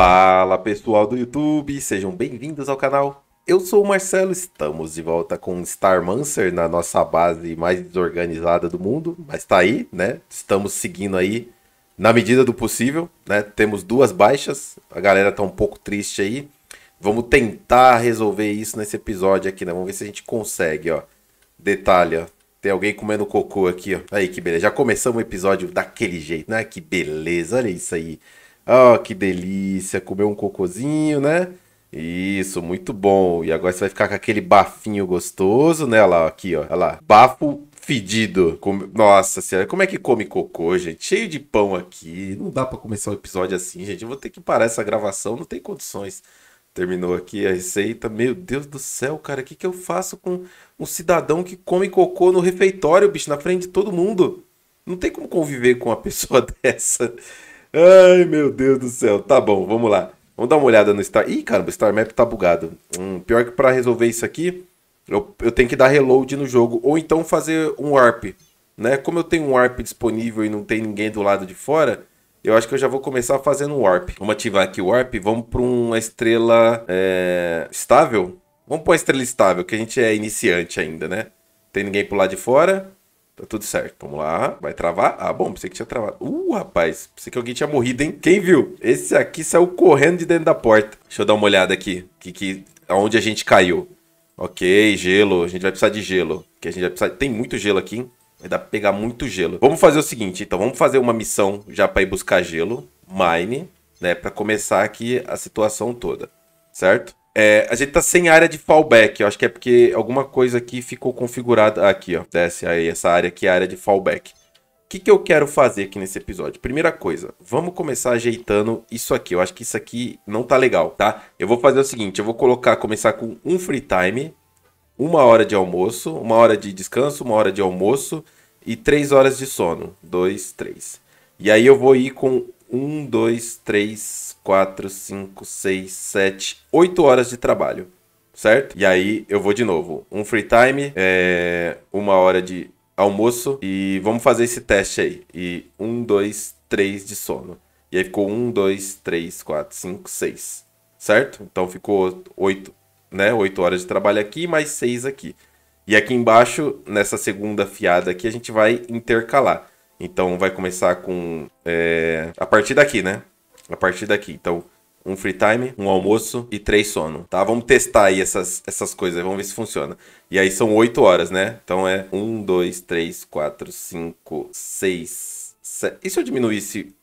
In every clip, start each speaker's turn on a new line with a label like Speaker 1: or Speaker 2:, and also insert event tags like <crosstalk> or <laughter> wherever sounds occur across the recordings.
Speaker 1: Fala pessoal do YouTube, sejam bem-vindos ao canal. Eu sou o Marcelo, estamos de volta com Starmancer na nossa base mais desorganizada do mundo, mas tá aí, né? Estamos seguindo aí na medida do possível, né? Temos duas baixas, a galera tá um pouco triste aí. Vamos tentar resolver isso nesse episódio aqui, né? Vamos ver se a gente consegue, ó. Detalhe, ó. Tem alguém comendo cocô aqui, ó. Aí, que beleza. Já começamos o episódio daquele jeito, né? Que beleza, olha isso aí. Oh, que delícia, comer um cocozinho, né? Isso, muito bom. E agora você vai ficar com aquele bafinho gostoso, né? Olha lá, aqui, ó. Olha lá. Bafo fedido. Come... Nossa senhora, como é que come cocô, gente? Cheio de pão aqui. Não dá para começar o um episódio assim, gente. Eu vou ter que parar essa gravação, não tem condições. Terminou aqui a receita. Meu Deus do céu, cara, o que, que eu faço com um cidadão que come cocô no refeitório, bicho, na frente de todo mundo? Não tem como conviver com uma <laughs> pessoa dessa. Ai, meu Deus do céu. Tá bom, vamos lá. Vamos dar uma olhada no Star... Ih, caramba, o Star Map tá bugado. Hum, pior que para resolver isso aqui, eu, eu tenho que dar reload no jogo. Ou então fazer um warp. Né? Como eu tenho um warp disponível e não tem ninguém do lado de fora, eu acho que eu já vou começar fazendo um warp. Vamos ativar aqui o warp. Vamos para uma estrela é... estável. Vamos para uma estrela estável, que a gente é iniciante ainda, né? Tem ninguém pro lado de fora. Tá tudo certo. Vamos lá. Vai travar? Ah, bom, pensei que tinha travado. Uh, rapaz. Pensei que alguém tinha morrido, hein? Quem viu? Esse aqui saiu correndo de dentro da porta. Deixa eu dar uma olhada aqui. Que, que, aonde a gente caiu. Ok, gelo. A gente vai precisar de gelo. Que a gente vai precisar... Tem muito gelo aqui, hein? Vai dar pra pegar muito gelo. Vamos fazer o seguinte, então. Vamos fazer uma missão já pra ir buscar gelo. Mine, né? Pra começar aqui a situação toda. Certo? É, a gente tá sem área de fallback. Eu acho que é porque alguma coisa aqui ficou configurada. Aqui, ó. Desce aí essa área aqui, é a área de fallback. O que, que eu quero fazer aqui nesse episódio? Primeira coisa, vamos começar ajeitando isso aqui. Eu acho que isso aqui não tá legal, tá? Eu vou fazer o seguinte, eu vou colocar, começar com um free time, uma hora de almoço, uma hora de descanso, uma hora de almoço e três horas de sono. Dois, três. E aí eu vou ir com 1, 2, 3, 4, 5, 6, 7, 8 horas de trabalho, certo? E aí eu vou de novo. Um free time, é, uma hora de almoço e vamos fazer esse teste aí. E 1, 2, 3 de sono. E aí ficou 1, 2, 3, 4, 5, 6, certo? Então ficou 8, né? 8 horas de trabalho aqui mais 6 aqui. E aqui embaixo, nessa segunda fiada aqui, a gente vai intercalar. Então vai começar com. É, a partir daqui, né? A partir daqui. Então, um free time, um almoço e três sono, tá? Vamos testar aí essas, essas coisas, vamos ver se funciona. E aí são oito horas, né? Então é um, dois, três, quatro, cinco, seis, sete. E se eu diminuísse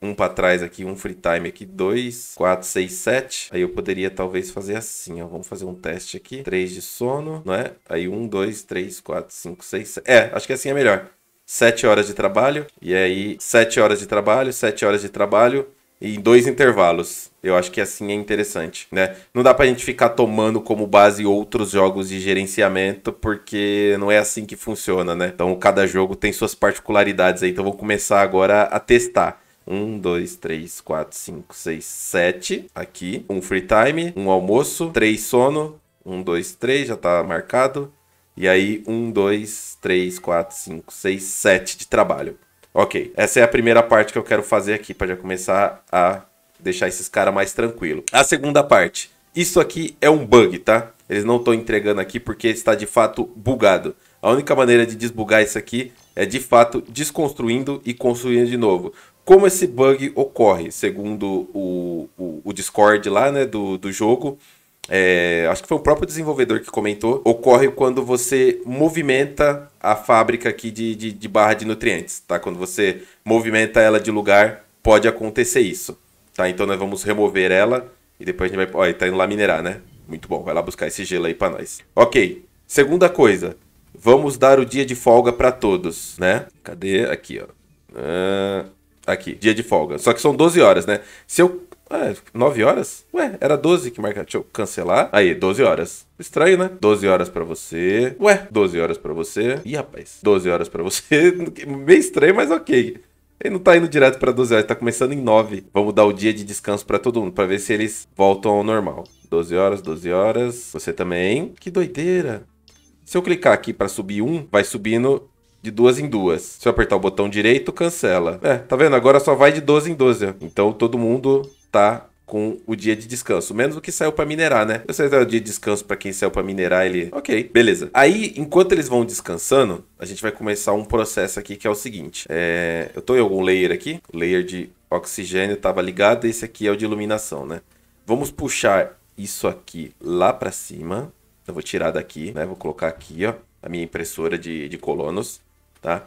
Speaker 1: um para trás aqui, um free time aqui, dois, quatro, seis, sete. Aí eu poderia talvez fazer assim, ó. Vamos fazer um teste aqui. Três de sono, não é? Aí um, dois, três, quatro, cinco, seis. sete. É, acho que assim é melhor sete horas de trabalho, e aí sete horas de trabalho, sete horas de trabalho, e em dois intervalos. Eu acho que assim é interessante, né? Não dá pra gente ficar tomando como base outros jogos de gerenciamento, porque não é assim que funciona, né? Então cada jogo tem suas particularidades aí, então vou começar agora a testar. 1, 2, 3, 4, 5, 6, 7. Aqui. Um free time, um almoço, 3 sono. 1, 2, 3, já tá marcado. E aí, um, dois, três, quatro, cinco, seis, sete de trabalho. Ok, essa é a primeira parte que eu quero fazer aqui, para já começar a deixar esses caras mais tranquilo. A segunda parte. Isso aqui é um bug, tá? Eles não estão entregando aqui porque está de fato bugado. A única maneira de desbugar isso aqui é de fato desconstruindo e construindo de novo. Como esse bug ocorre? Segundo o, o, o Discord lá né, do, do jogo, é, acho que foi o próprio desenvolvedor que comentou, ocorre quando você movimenta a fábrica aqui de, de, de barra de nutrientes, tá? Quando você movimenta ela de lugar, pode acontecer isso, tá? Então nós vamos remover ela e depois a gente vai... Olha, tá indo lá minerar, né? Muito bom, vai lá buscar esse gelo aí pra nós. Ok, segunda coisa, vamos dar o dia de folga para todos, né? Cadê? Aqui, ó. Uh, aqui, dia de folga. Só que são 12 horas, né? Se eu é, 9 horas? Ué, era 12 que marcava. Deixa eu cancelar. Aí, 12 horas. Estranho, né? 12 horas pra você. Ué, 12 horas pra você. Ih, rapaz. 12 horas pra você. <laughs> Meio estranho, mas ok. Ele não tá indo direto pra 12 horas, Ele tá começando em 9. Vamos dar o dia de descanso pra todo mundo, Pra ver se eles voltam ao normal. 12 horas, 12 horas. Você também. Que doideira. Se eu clicar aqui pra subir um, vai subindo de duas em duas. Se eu apertar o botão direito, cancela. É, tá vendo? Agora só vai de 12 em 12. Então todo mundo tá com o dia de descanso. Menos o que saiu para minerar, né? Eu sei que é o dia de descanso para quem saiu para minerar, ele. Ok, beleza. Aí, enquanto eles vão descansando, a gente vai começar um processo aqui que é o seguinte: é... eu tô em algum layer aqui, o layer de oxigênio estava ligado, esse aqui é o de iluminação, né? Vamos puxar isso aqui lá para cima. Eu vou tirar daqui, né? Vou colocar aqui, ó, a minha impressora de, de colonos, tá?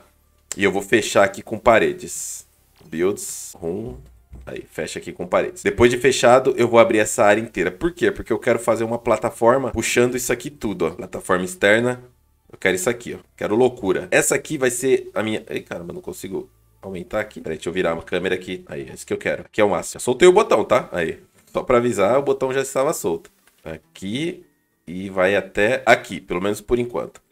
Speaker 1: E eu vou fechar aqui com paredes. Builds, room, Aí, fecha aqui com paredes. Depois de fechado, eu vou abrir essa área inteira. Por quê? Porque eu quero fazer uma plataforma puxando isso aqui tudo, ó. Plataforma externa. Eu quero isso aqui, ó. Quero loucura. Essa aqui vai ser a minha... Ei, caramba, não consigo aumentar aqui. Peraí, deixa eu virar uma câmera aqui. Aí, é isso que eu quero. Aqui é o máximo. Eu soltei o botão, tá? Aí. Só pra avisar, o botão já estava solto. Aqui e vai até aqui, pelo menos por enquanto.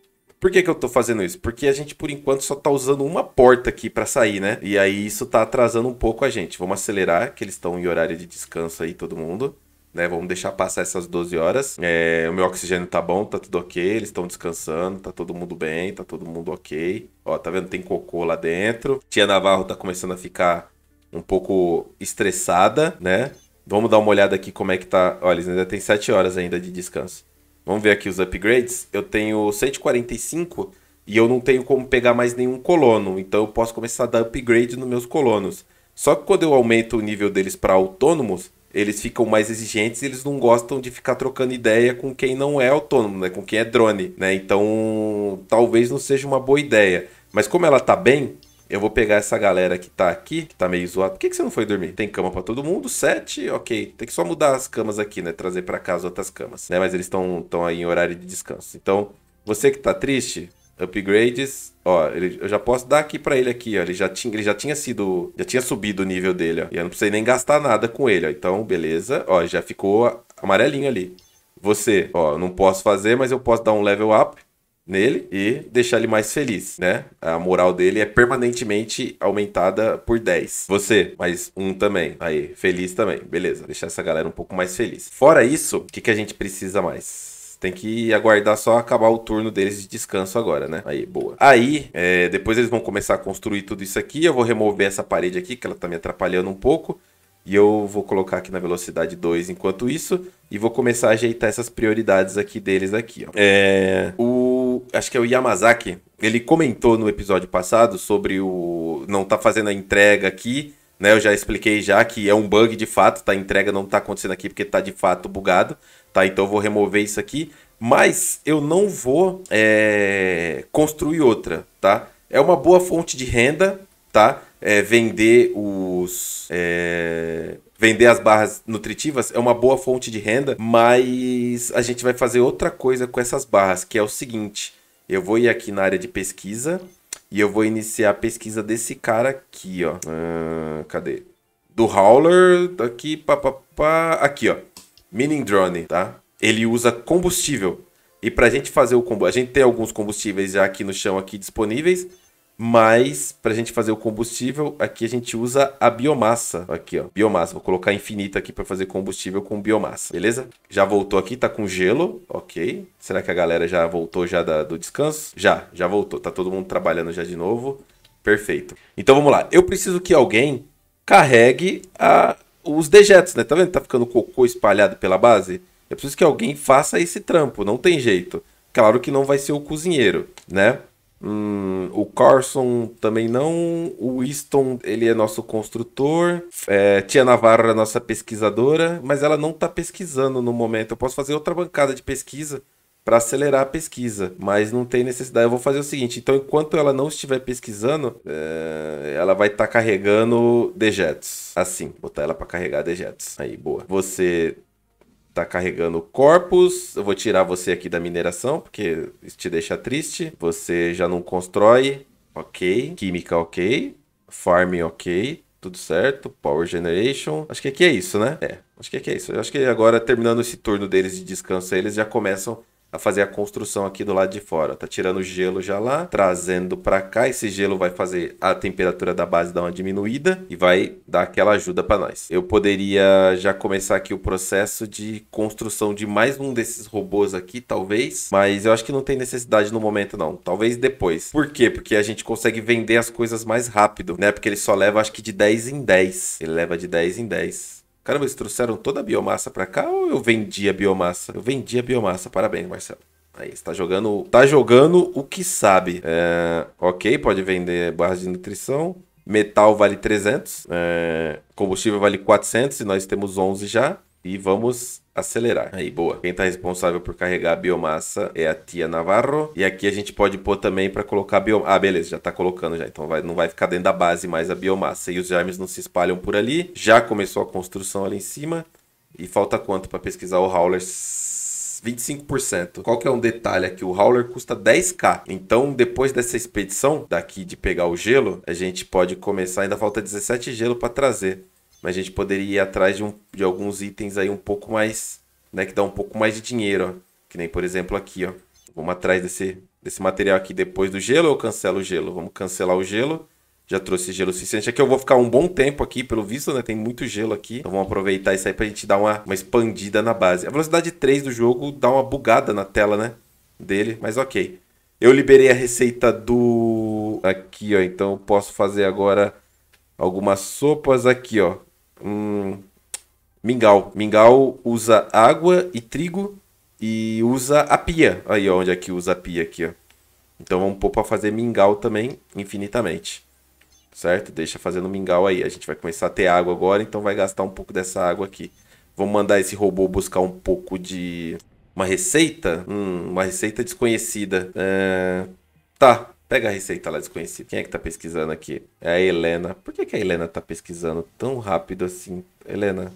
Speaker 1: Por que, que eu tô fazendo isso? Porque a gente, por enquanto, só tá usando uma porta aqui para sair, né? E aí isso tá atrasando um pouco a gente. Vamos acelerar, que eles estão em horário de descanso aí, todo mundo. Né, vamos deixar passar essas 12 horas. É, o meu oxigênio tá bom, tá tudo ok. Eles estão descansando, tá todo mundo bem, tá todo mundo ok. Ó, tá vendo? Tem cocô lá dentro. Tia Navarro tá começando a ficar um pouco estressada, né? Vamos dar uma olhada aqui como é que tá. Olha, eles ainda tem 7 horas ainda de descanso. Vamos ver aqui os upgrades. Eu tenho 145 e eu não tenho como pegar mais nenhum colono. Então eu posso começar a dar upgrade nos meus colonos. Só que quando eu aumento o nível deles para autônomos, eles ficam mais exigentes e eles não gostam de ficar trocando ideia com quem não é autônomo, né? com quem é drone. Né? Então talvez não seja uma boa ideia. Mas como ela tá bem, eu vou pegar essa galera que tá aqui, que tá meio zoado. Por que, que você não foi dormir? Tem cama para todo mundo? Sete? Ok. Tem que só mudar as camas aqui, né? Trazer para casa outras camas, né? Mas eles estão tão aí em horário de descanso. Então, você que tá triste, upgrades, ó, ele, eu já posso dar aqui para ele aqui, ó, ele já tinha, ele já tinha sido, já tinha subido o nível dele, ó, e eu não precisei nem gastar nada com ele, ó, então, beleza, ó, já ficou amarelinho ali. Você, ó, não posso fazer, mas eu posso dar um level up, nele e deixar ele mais feliz, né? A moral dele é permanentemente aumentada por 10. Você, mais um também. Aí, feliz também. Beleza, deixar essa galera um pouco mais feliz. Fora isso, o que, que a gente precisa mais? Tem que aguardar só acabar o turno deles de descanso agora, né? Aí, boa. Aí, é, depois eles vão começar a construir tudo isso aqui. Eu vou remover essa parede aqui, que ela tá me atrapalhando um pouco. E eu vou colocar aqui na velocidade 2 enquanto isso. E vou começar a ajeitar essas prioridades aqui deles aqui, ó. É, o... Acho que é o Yamazaki. Ele comentou no episódio passado sobre o... Não tá fazendo a entrega aqui, né? Eu já expliquei já que é um bug de fato, tá? A entrega não tá acontecendo aqui porque tá de fato bugado, tá? Então eu vou remover isso aqui. Mas eu não vou é... construir outra, tá? É uma boa fonte de renda, tá? é, vender os. É, vender as barras nutritivas é uma boa fonte de renda, mas a gente vai fazer outra coisa com essas barras, que é o seguinte: eu vou ir aqui na área de pesquisa e eu vou iniciar a pesquisa desse cara aqui, ó. Uh, cadê? Do Howler, aqui, papapá. Aqui, ó. Mining Drone, tá? Ele usa combustível. E pra gente fazer o combustível, a gente tem alguns combustíveis já aqui no chão aqui disponíveis. Mas, para a gente fazer o combustível, aqui a gente usa a biomassa. Aqui, ó. Biomassa. Vou colocar infinita aqui para fazer combustível com biomassa. Beleza? Já voltou aqui, tá com gelo. Ok. Será que a galera já voltou já da, do descanso? Já, já voltou. Tá todo mundo trabalhando já de novo. Perfeito. Então vamos lá. Eu preciso que alguém carregue a, os dejetos, né? Tá vendo? Tá ficando cocô espalhado pela base? Eu preciso que alguém faça esse trampo. Não tem jeito. Claro que não vai ser o cozinheiro, né? Hum, o Carson também não. O Winston, ele é nosso construtor. É, Tia Navarro é nossa pesquisadora, mas ela não está pesquisando no momento. Eu posso fazer outra bancada de pesquisa para acelerar a pesquisa, mas não tem necessidade. Eu vou fazer o seguinte: então, enquanto ela não estiver pesquisando, é... ela vai estar tá carregando dejetos. Assim, botar ela para carregar dejetos. Aí, boa. Você tá carregando corpos. Eu vou tirar você aqui da mineração, porque isso te deixa triste. Você já não constrói, ok. Química, ok. Farming, ok. Tudo certo. Power Generation. Acho que aqui é isso, né? É, acho que aqui é isso. acho que agora, terminando esse turno deles de descanso, eles já começam a fazer a construção aqui do lado de fora. Tá tirando gelo já lá, trazendo para cá. Esse gelo vai fazer a temperatura da base dar uma diminuída e vai dar aquela ajuda para nós. Eu poderia já começar aqui o processo de construção de mais um desses robôs aqui, talvez, mas eu acho que não tem necessidade no momento não. Talvez depois. Por quê? Porque a gente consegue vender as coisas mais rápido, né? Porque ele só leva acho que de 10 em 10. Ele leva de 10 em 10. Caramba, eles trouxeram toda a biomassa para cá ou eu vendi a biomassa? Eu vendi a biomassa, parabéns, Marcelo. Aí, está jogando, tá jogando o que sabe. É, ok, pode vender barras de nutrição. Metal vale 300, é, combustível vale 400 e nós temos 11 já. E vamos acelerar. Aí, boa. Quem está responsável por carregar a biomassa é a tia Navarro. E aqui a gente pode pôr também para colocar a biomassa. Ah, beleza, já está colocando já. Então vai, não vai ficar dentro da base mais a biomassa. E os germes não se espalham por ali. Já começou a construção ali em cima. E falta quanto para pesquisar o Howler? 25%. Qual que é um detalhe aqui? O Howler custa 10k. Então, depois dessa expedição daqui de pegar o gelo, a gente pode começar. Ainda falta 17 gelo para trazer. Mas a gente poderia ir atrás de, um, de alguns itens aí um pouco mais, né? Que dá um pouco mais de dinheiro, ó. Que nem, por exemplo, aqui, ó. Vamos atrás desse, desse material aqui depois do gelo ou cancela o gelo? Vamos cancelar o gelo. Já trouxe gelo suficiente. Aqui é eu vou ficar um bom tempo aqui, pelo visto, né? Tem muito gelo aqui. Então vamos aproveitar isso aí pra gente dar uma, uma expandida na base. A velocidade 3 do jogo dá uma bugada na tela, né? Dele, mas ok. Eu liberei a receita do... Aqui, ó. Então eu posso fazer agora algumas sopas aqui, ó um mingau. Mingau usa água e trigo e usa a pia. Aí, ó, onde é que usa a pia aqui, ó. Então vamos pôr para fazer mingau também infinitamente. Certo? Deixa fazendo mingau aí. A gente vai começar a ter água agora, então vai gastar um pouco dessa água aqui. Vamos mandar esse robô buscar um pouco de uma receita? Hum, uma receita desconhecida. É... Tá, Pega a receita lá desconhecida. Quem é que tá pesquisando aqui? É a Helena. Por que, que a Helena tá pesquisando tão rápido assim? Helena,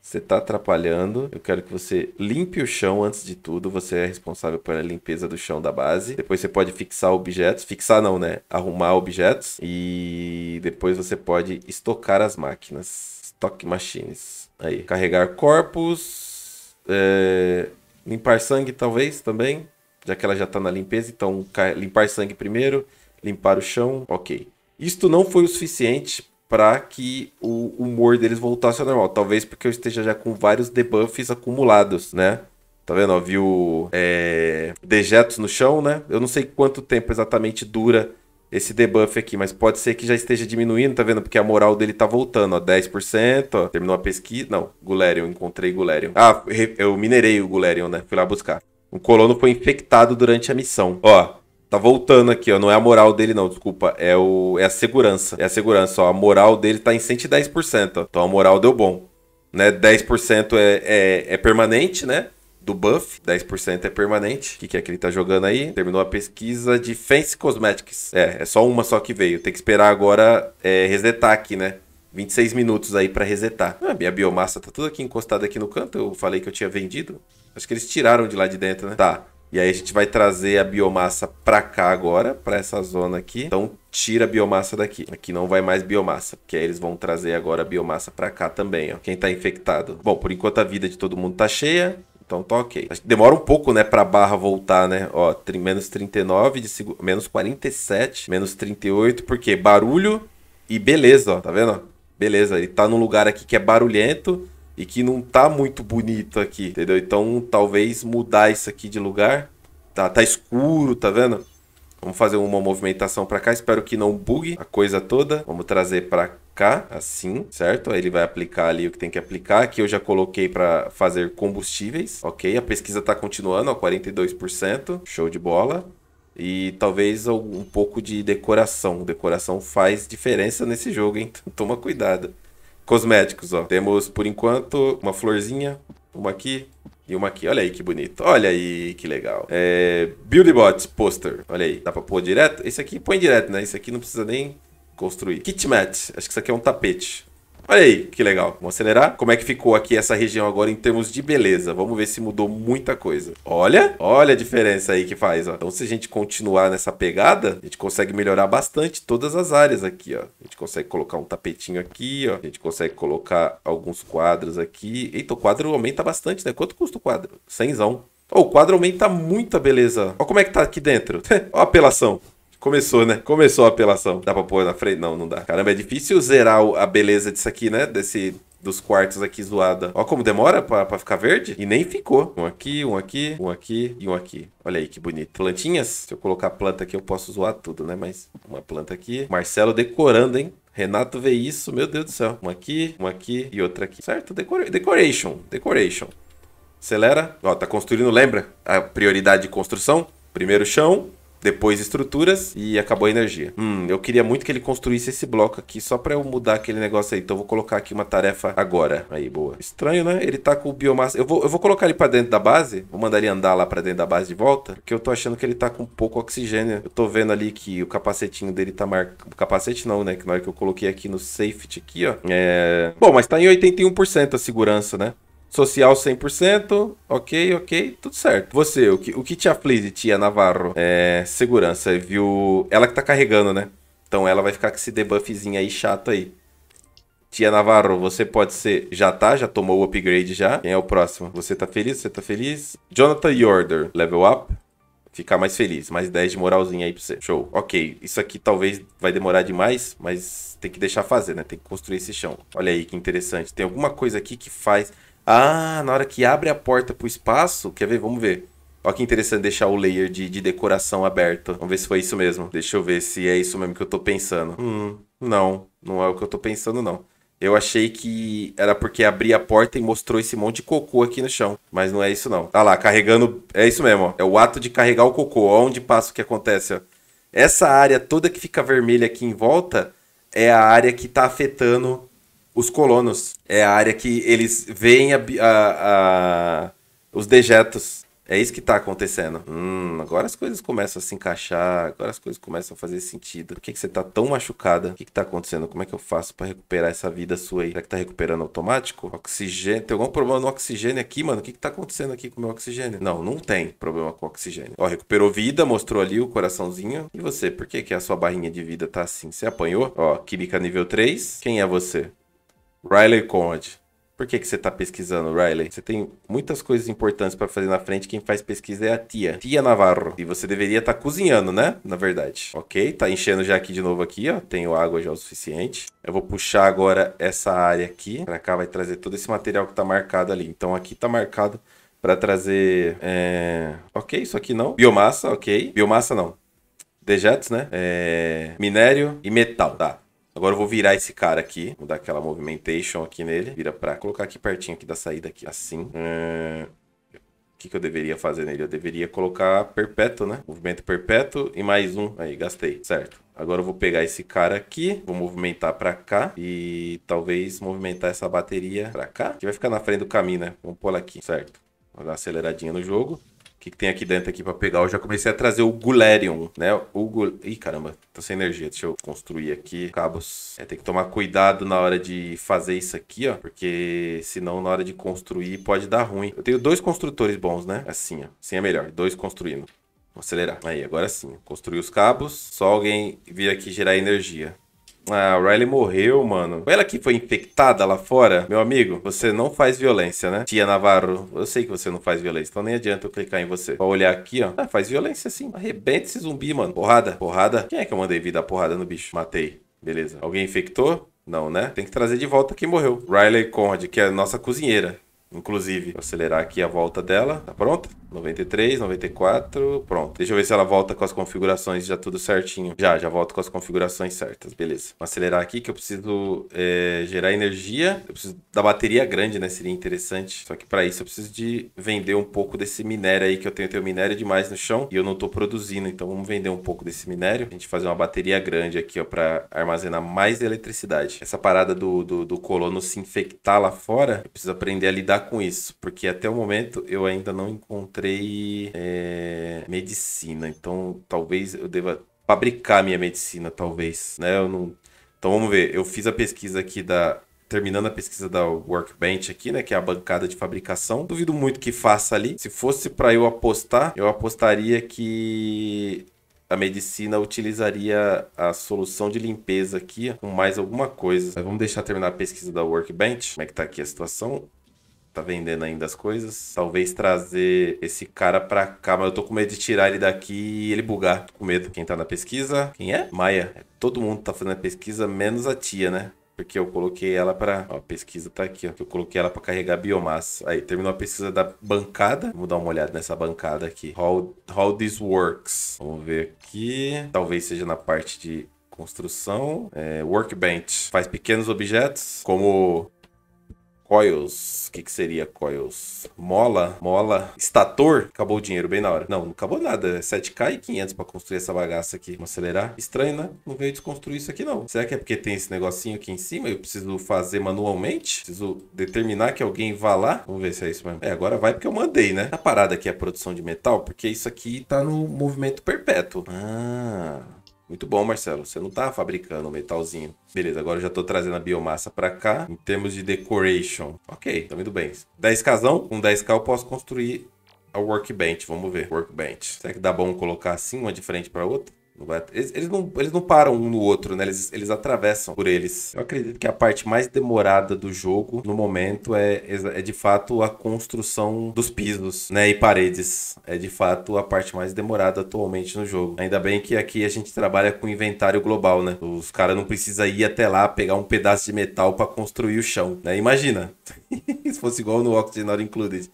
Speaker 1: você está atrapalhando. Eu quero que você limpe o chão antes de tudo. Você é responsável pela limpeza do chão da base. Depois você pode fixar objetos. Fixar não, né? Arrumar objetos. E depois você pode estocar as máquinas. Stock machines. Aí. Carregar corpos. É... Limpar sangue, talvez, também já que ela já está na limpeza, então limpar sangue primeiro, limpar o chão, ok. Isto não foi o suficiente para que o humor deles voltasse ao normal. Talvez porque eu esteja já com vários debuffs acumulados, né? Tá vendo? Ó, viu é, dejetos no chão, né? Eu não sei quanto tempo exatamente dura esse debuff aqui, mas pode ser que já esteja diminuindo, tá vendo? Porque a moral dele tá voltando, ó, 10%, ó. Terminou a pesquisa... Não, Gulerion, encontrei Gulerion. Ah, eu minerei o Gulerion, né? Fui lá buscar. Um colono foi infectado durante a missão. Ó, Tá voltando aqui, ó. Não é a moral dele, não, desculpa. É, o, é a segurança. É a segurança, ó. A moral dele tá em 110%. Ó. Então a moral deu bom. Né? 10% é, é, é permanente, né? Do buff. 10% é permanente. O que, que é que ele tá jogando aí? Terminou a pesquisa de Fence Cosmetics. É, é só uma só que veio. Tem que esperar agora é, resetar aqui, né? 26 minutos aí para resetar. Ah, minha biomassa tá toda aqui encostada aqui no canto, eu falei que eu tinha vendido. Acho que eles tiraram de lá de dentro, né? Tá. E aí a gente vai trazer a biomassa para cá agora, para essa zona aqui. Então tira a biomassa daqui. Aqui não vai mais biomassa, porque aí eles vão trazer agora a biomassa para cá também, ó. Quem tá infectado. Bom, por enquanto a vida de todo mundo tá cheia. Então tá ok. Demora um pouco, né, pra barra voltar, né? Ó, menos 39, de seg... menos 47, menos 38, porque barulho e beleza, ó. Tá vendo? beleza, ele tá num lugar aqui que é barulhento e que não tá muito bonito aqui, entendeu? Então talvez mudar isso aqui de lugar. Tá, tá escuro, tá vendo? Vamos fazer uma movimentação para cá, espero que não bugue a coisa toda. Vamos trazer para cá, assim, certo? Aí ele vai aplicar ali o que tem que aplicar. Aqui eu já coloquei para fazer combustíveis, ok? A pesquisa está continuando, ó, 42%, show de bola. E talvez um pouco de decoração. Decoração faz diferença nesse jogo, hein? <laughs> Toma cuidado. Cosméticos, ó. Temos por enquanto uma florzinha, uma aqui e uma aqui. Olha aí que bonito. Olha aí que legal. É, Buildbot poster. Olha aí. Dá pra pôr direto? Esse aqui põe direto, né? Esse aqui não precisa nem construir. Kitmat. Acho que isso aqui é um tapete. Olha aí, que legal. Vamos acelerar. Como é que ficou aqui essa região agora em termos de beleza? Vamos ver se mudou muita coisa. Olha, olha a diferença aí que faz, ó. Então, se a gente continuar nessa pegada, a gente consegue melhorar bastante todas as áreas aqui, ó. A gente consegue colocar um tapetinho aqui, ó. A gente consegue colocar alguns quadros aqui. Eita, o quadro aumenta bastante, né? Quanto custa o quadro? Cenzão. Oh, o quadro aumenta muito a beleza. Olha como é que tá aqui dentro. Olha <laughs> a apelação. Começou, né? Começou a apelação. Dá pra pôr na frente? Não, não dá. Caramba, é difícil zerar a beleza disso aqui, né? Desse dos quartos aqui zoada. Ó como demora pra, pra ficar verde. E nem ficou. Um aqui, um aqui, um aqui e um aqui. Olha aí que bonito. Plantinhas. Se eu colocar planta aqui, eu posso zoar tudo, né? Mas uma planta aqui. Marcelo decorando, hein? Renato vê isso, meu Deus do céu. Um aqui, um aqui e outra aqui. Certo? Decor decoration. Decoration. Acelera. Ó, tá construindo, lembra? A prioridade de construção. Primeiro chão, depois estruturas e acabou a energia. Hum, eu queria muito que ele construísse esse bloco aqui só para eu mudar aquele negócio aí. Então eu vou colocar aqui uma tarefa agora. Aí, boa. Estranho, né? Ele tá com biomassa. Eu vou, eu vou colocar ele para dentro da base. Vou mandar ele andar lá para dentro da base de volta, porque eu tô achando que ele tá com pouco oxigênio. Eu tô vendo ali que o capacetinho dele tá marcado. Capacete não, né? Que na hora que eu coloquei aqui no safety aqui, ó. É... Bom, mas tá em 81% a segurança, né? social 100%, ok, ok, tudo certo. Você, o que, o que te aflige, tia Navarro? É segurança, é viu? Ela que tá carregando, né? Então ela vai ficar com esse debuffzinho aí chato aí. Tia Navarro, você pode ser. Já tá? Já tomou o upgrade já? Quem é o próximo? Você tá feliz? Você tá feliz? Jonathan Yorder, level up ficar mais feliz. Mais 10 de moralzinha aí pra você. Show. Ok, isso aqui talvez vai demorar demais, mas tem que deixar fazer, né? Tem que construir esse chão. Olha aí que interessante. Tem alguma coisa aqui que faz... Ah, na hora que abre a porta pro espaço, quer ver? Vamos ver. Olha que interessante deixar o layer de, de decoração aberto. Vamos ver se foi isso mesmo. Deixa eu ver se é isso mesmo que eu tô pensando. Hum, não. Não é o que eu tô pensando, não. Eu achei que era porque abri a porta e mostrou esse monte de cocô aqui no chão. Mas não é isso, não. Ah lá, carregando. É isso mesmo, ó. É o ato de carregar o cocô. Ó, onde passa o que acontece, ó. Essa área toda que fica vermelha aqui em volta é a área que tá afetando os colonos. É a área que eles veem a, a, a, os dejetos. É isso que está acontecendo. Hum, agora as coisas começam a se encaixar, agora as coisas começam a fazer sentido. Por que, que você está tão machucada? O que, está acontecendo? Como é que eu faço para recuperar essa vida sua aí? Será que tá recuperando automático? Oxigênio. Tem algum problema no oxigênio aqui, mano? O que, está acontecendo aqui com o meu oxigênio? Não, não tem problema com oxigênio. Ó, recuperou vida, mostrou ali o coraçãozinho. E você, por que, que a sua barrinha de vida tá assim? Você apanhou? Ó, química nível 3. Quem é você? Riley Conde. Por que, que você está pesquisando, Riley? Você tem muitas coisas importantes para fazer na frente. Quem faz pesquisa é a tia. Tia Navarro. E você deveria estar tá cozinhando, né? Na verdade. Ok, tá enchendo já aqui de novo aqui, ó. Tenho água já o suficiente. Eu vou puxar agora essa área aqui. Pra cá vai trazer todo esse material que está marcado ali. Então aqui está marcado para trazer... É... Ok, isso aqui não. Biomassa, ok. Biomassa não. Dejetos, né? É... Minério e metal, tá. Agora eu vou virar esse cara aqui, vou dar aquela movimentation aqui nele, vira pra colocar aqui pertinho aqui da saída aqui, assim. Hum... O que, que eu deveria fazer nele? Eu deveria colocar perpétuo, né? Movimento perpétuo e mais um. Aí, gastei. Certo. Agora eu vou pegar esse cara aqui, vou movimentar pra cá e talvez movimentar essa bateria pra cá, que vai ficar na frente do caminho, né? Vamos pôr ela aqui, certo? Vou dar uma aceleradinha no jogo que, que tem aqui dentro aqui para pegar. Eu já comecei a trazer o Gulerion, né? O Gul... Ih, caramba, tô sem energia. Deixa eu construir aqui cabos. É, tem que tomar cuidado na hora de fazer isso aqui, ó. Porque senão na hora de construir pode dar ruim. Eu tenho dois construtores bons, né? Assim, ó. Assim é melhor. Dois construindo. Vou acelerar. Aí, agora sim. Construir os cabos. Só alguém vir aqui gerar energia. Ah, o Riley morreu, mano. Ela que foi infectada lá fora. Meu amigo, você não faz violência, né? Tia Navarro, eu sei que você não faz violência, então nem adianta eu clicar em você. Vou olhar aqui, ó. Ah, faz violência sim. Arrebenta esse zumbi, mano. Porrada, porrada. Quem é que eu mandei vir dar porrada no bicho? Matei. Beleza. Alguém infectou? Não, né? Tem que trazer de volta quem morreu. Riley Conrad, que é a nossa cozinheira. Inclusive, vou acelerar aqui a volta dela. Tá pronta? 93, 94, pronto. Deixa eu ver se ela volta com as configurações já tudo certinho. Já, já volto com as configurações certas, beleza. Vou acelerar aqui que eu preciso é, gerar energia. Eu preciso da bateria grande, né? Seria interessante. Só que para isso eu preciso de vender um pouco desse minério aí que eu tenho. Eu tenho minério demais no chão e eu não tô produzindo. Então vamos vender um pouco desse minério. A gente fazer uma bateria grande aqui, ó, para armazenar mais eletricidade. Essa parada do, do, do colono se infectar lá fora, eu preciso aprender a lidar com isso, porque até o momento eu ainda não encontrei é, medicina. Então, talvez eu deva fabricar minha medicina, talvez, né? Eu não... Então, vamos ver. Eu fiz a pesquisa aqui da terminando a pesquisa da Workbench aqui, né, que é a bancada de fabricação. Duvido muito que faça ali. Se fosse para eu apostar, eu apostaria que a medicina utilizaria a solução de limpeza aqui com mais alguma coisa. Mas vamos deixar terminar a pesquisa da Workbench. Como é que tá aqui a situação? tá vendendo ainda as coisas. Talvez trazer esse cara pra cá, mas eu tô com medo de tirar ele daqui e ele bugar. Tô com medo. Quem tá na pesquisa? Quem é? Maia. Todo mundo tá fazendo a pesquisa, menos a tia, né? Porque eu coloquei ela para. Ó, a pesquisa tá aqui, ó. Eu coloquei ela para carregar biomassa. Aí, terminou a pesquisa da bancada. Vamos dar uma olhada nessa bancada aqui. How, how this works. Vamos ver aqui. Talvez seja na parte de construção. É, workbench. Faz pequenos objetos, como coils. O que, que seria coils? Mola, mola, estator. Acabou o dinheiro bem na hora. Não, não acabou nada. É 7k e 500 para construir essa bagaça aqui. Vamos acelerar. Estranho, né? Não veio desconstruir isso aqui, não. Será que é porque tem esse negocinho aqui em cima e eu preciso fazer manualmente? Preciso determinar que alguém vá lá? Vamos ver se é isso mesmo. É, agora vai porque eu mandei, né? Tá parada aqui é a produção de metal, porque isso aqui tá no movimento perpétuo. Ah... Muito bom, Marcelo. Você não tá fabricando metalzinho. Beleza, agora eu já tô trazendo a biomassa para cá. Em termos de decoration. Ok, tá muito bem. 10 casão. Com 10k eu posso construir a workbench. Vamos ver. Workbench. Será que dá bom colocar assim, uma de frente para outra? Eles, não, eles não param um no outro, né? Eles, eles atravessam por eles. Eu acredito que a parte mais demorada do jogo, no momento, é, é de fato a construção dos pisos, né? E paredes. É de fato a parte mais demorada atualmente no jogo. Ainda bem que aqui a gente trabalha com inventário global, né? Os caras não precisam ir até lá pegar um pedaço de metal para construir o chão, né? Imagina. <laughs> Se fosse igual no Oxygen Not Included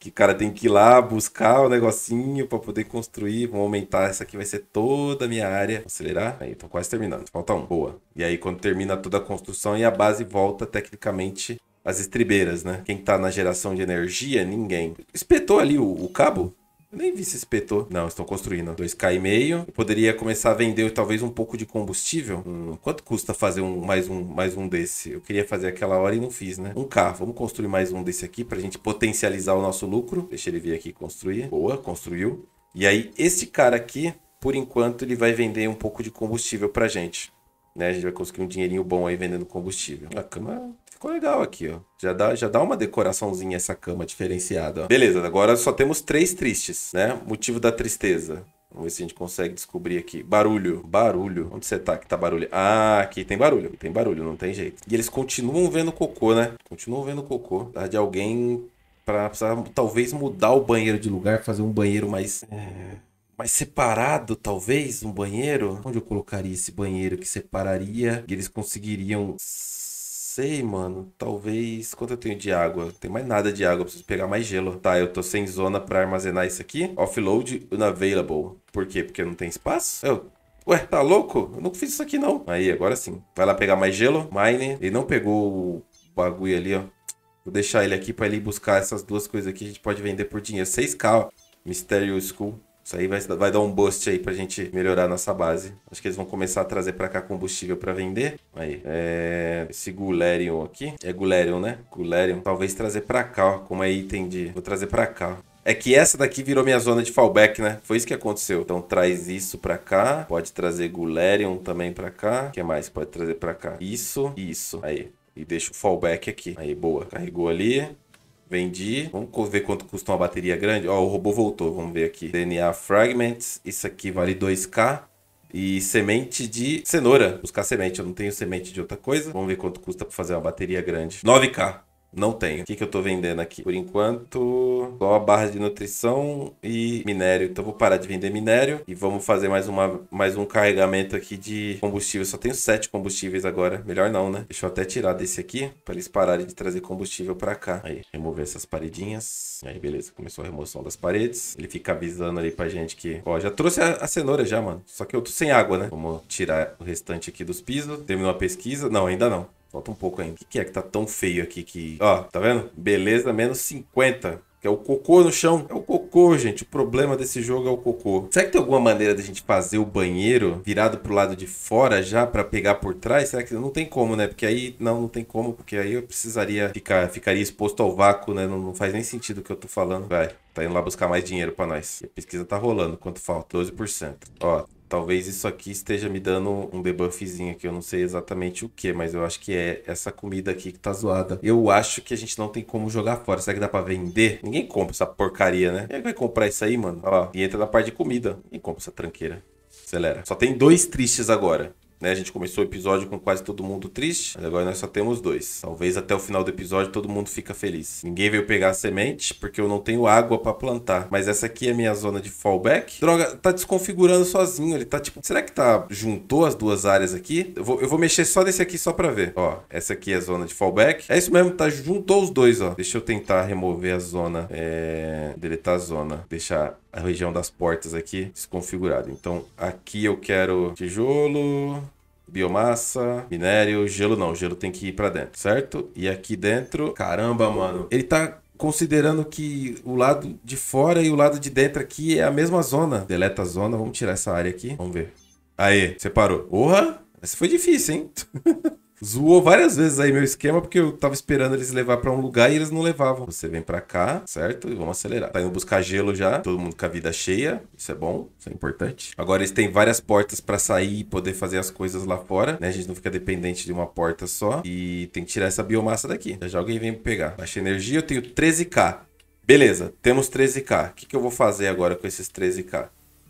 Speaker 1: que o cara tem que ir lá buscar o negocinho para poder construir. Vou aumentar, essa aqui vai ser toda a minha área. Vou acelerar. Aí, tô quase terminando. Falta um. Boa. E aí, quando termina toda a construção e a base volta tecnicamente as estribeiras, né? Quem tá na geração de energia? Ninguém. Espetou ali o, o cabo? Eu nem vi se espetou. Não, estou construindo. 2K e meio. Eu poderia começar a vender talvez um pouco de combustível. Hum, quanto custa fazer um, mais, um, mais um desse? Eu queria fazer aquela hora e não fiz, né? 1K. Vamos construir mais um desse aqui para a gente potencializar o nosso lucro. Deixa ele vir aqui construir. Boa, construiu. E aí, esse cara aqui, por enquanto, ele vai vender um pouco de combustível para gente. Né? A gente vai conseguir um dinheirinho bom aí vendendo combustível. A cama Ficou legal aqui, ó. Já dá, já dá uma decoraçãozinha essa cama diferenciada. Ó. Beleza, agora só temos três tristes, né? Motivo da tristeza. Vamos ver se a gente consegue descobrir aqui. Barulho. Barulho. Onde você tá que tá barulho? Ah, aqui tem barulho. Tem barulho, não tem jeito. E eles continuam vendo cocô, né? Continuam vendo cocô. Tá de alguém para talvez mudar o banheiro de lugar, fazer um banheiro mais. É mais separado, talvez, um banheiro? Onde eu colocaria esse banheiro que separaria e eles conseguiriam sei, mano. Talvez. Quanto eu tenho de água? Não tem mais nada de água. preciso pegar mais gelo. Tá, eu tô sem zona pra armazenar isso aqui. Offload unavailable. Por quê? Porque não tem espaço? Eu Ué, tá louco? Eu nunca fiz isso aqui, não. Aí, agora sim. Vai lá pegar mais gelo. Mine. Ele não pegou o bagulho ali, ó. Vou deixar ele aqui pra ele buscar essas duas coisas aqui. A gente pode vender por dinheiro. 6k, ó. Mysterio School. Isso aí vai, vai dar um boost aí pra gente melhorar nossa base. Acho que eles vão começar a trazer pra cá combustível pra vender. Aí, é... Esse Gulerion aqui. É Gulerion, né? Gulerion. Talvez trazer pra cá, ó. Como é item de... Vou trazer pra cá, ó. É que essa daqui virou minha zona de fallback, né? Foi isso que aconteceu. Então traz isso pra cá. Pode trazer Gulerion também pra cá. O que mais pode trazer pra cá? Isso, isso. Aí. E deixa o fallback aqui. Aí, boa. Carregou ali. Vendi. Vamos ver quanto custa uma bateria grande. Ó, o robô voltou. Vamos ver aqui. DNA Fragments. Isso aqui vale 2K. E semente de cenoura. Buscar semente. Eu não tenho semente de outra coisa. Vamos ver quanto custa para fazer uma bateria grande. 9K. Não tenho. O que, que eu tô vendendo aqui? Por enquanto, só a barra de nutrição e minério. Então vou parar de vender minério e vamos fazer mais, uma, mais um carregamento aqui de combustível. Só tenho sete combustíveis agora. Melhor não, né? Deixa eu até tirar desse aqui para eles pararem de trazer combustível para cá. Aí, remover essas paredinhas. Aí, beleza. Começou a remoção das paredes. Ele fica avisando ali pra gente que... Ó, já trouxe a, a cenoura já, mano. Só que eu tô sem água, né? Vamos tirar o restante aqui dos pisos. Terminou a pesquisa? Não, ainda não. Falta um pouco ainda. O que é que tá tão feio aqui que. Ó, tá vendo? Beleza, menos 50. Que é o cocô no chão. É o cocô, gente. O problema desse jogo é o cocô. Será que tem alguma maneira da gente fazer o banheiro virado pro lado de fora já para pegar por trás? Será que não tem como, né? Porque aí não, não tem como, porque aí eu precisaria ficar ficaria exposto ao vácuo, né? Não, não faz nem sentido o que eu tô falando. Vai. Tá indo lá buscar mais dinheiro para nós. E a pesquisa tá rolando. Quanto falta? 12%. Ó, talvez isso aqui esteja me dando um debuffzinho aqui, eu não sei exatamente o que, mas eu acho que é essa comida aqui que tá zoada. Eu acho que a gente não tem como jogar fora. Será que dá pra vender? Ninguém compra essa porcaria, né? Quem é vai comprar isso aí, mano? Olha lá, e entra na parte de comida. Ninguém compra essa tranqueira. Acelera. Só tem dois tristes agora. Né? A gente começou o episódio com quase todo mundo triste, mas agora nós só temos dois. Talvez até o final do episódio todo mundo fica feliz. Ninguém veio pegar a semente porque eu não tenho água para plantar. Mas essa aqui é minha zona de fallback. Droga, tá desconfigurando sozinho. Ele tá tipo, será que tá juntou as duas áreas aqui? Eu vou, eu vou mexer só nesse aqui só para ver. Ó, essa aqui é a zona de fallback. É isso mesmo, tá juntou os dois, ó. Deixa eu tentar remover a zona, é... deletar a zona, deixar a região das portas aqui desconfigurada. Então aqui eu quero tijolo, biomassa, minério, gelo não. Gelo tem que ir para dentro, certo? E aqui dentro, caramba, mano. Ele tá considerando que o lado de fora e o lado de dentro aqui é a mesma zona. Deleta a zona, vamos tirar essa área aqui. Vamos ver. Aê, separou. Porra, essa foi difícil, hein? <laughs> zoou várias vezes aí meu esquema, porque eu tava esperando eles levar para um lugar e eles não levavam. Você vem para cá, certo? E vamos acelerar. Tá indo buscar gelo já, todo mundo com a vida cheia, isso é bom, isso é importante. Agora eles têm várias portas para sair e poder fazer as coisas lá fora, né? A gente não fica dependente de uma porta só e tem que tirar essa biomassa daqui. Já, alguém vem pegar. Baixa energia, eu tenho 13k. Beleza, temos 13k. O que, que eu vou fazer agora com esses 13k?